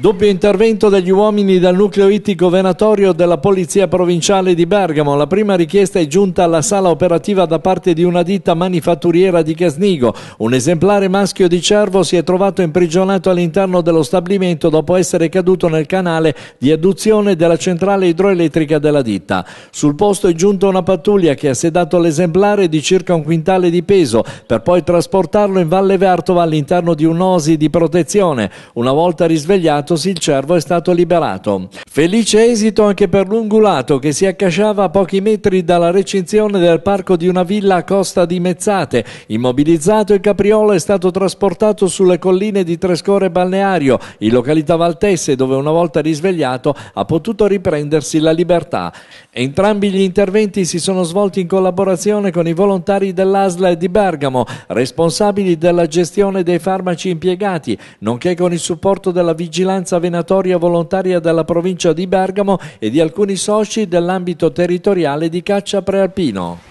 Doppio intervento degli uomini dal nucleo ittico venatorio della Polizia Provinciale di Bergamo. La prima richiesta è giunta alla sala operativa da parte di una ditta manifatturiera di Casnigo. Un esemplare maschio di cervo si è trovato imprigionato all'interno dello stabilimento dopo essere caduto nel canale di adduzione della centrale idroelettrica della ditta. Sul posto è giunta una pattuglia che ha sedato l'esemplare di circa un quintale di peso per poi trasportarlo in Valle Vertova all'interno di un'osi di protezione. Una volta risvegliato scatenatosi il cervo è stato liberato. Felice esito anche per l'ungulato che si accasciava a pochi metri dalla recinzione del parco di una villa a costa di Mezzate. Immobilizzato il capriolo è stato trasportato sulle colline di Trescore Balneario, in località Valtesse, dove una volta risvegliato ha potuto riprendersi la libertà. Entrambi gli interventi si sono svolti in collaborazione con i volontari dell'ASLA e di Bergamo, responsabili della gestione dei farmaci impiegati, nonché con il supporto della vigilanza Ordinanza venatoria volontaria della provincia di Bergamo e di alcuni soci dell'ambito territoriale di Caccia Prealpino.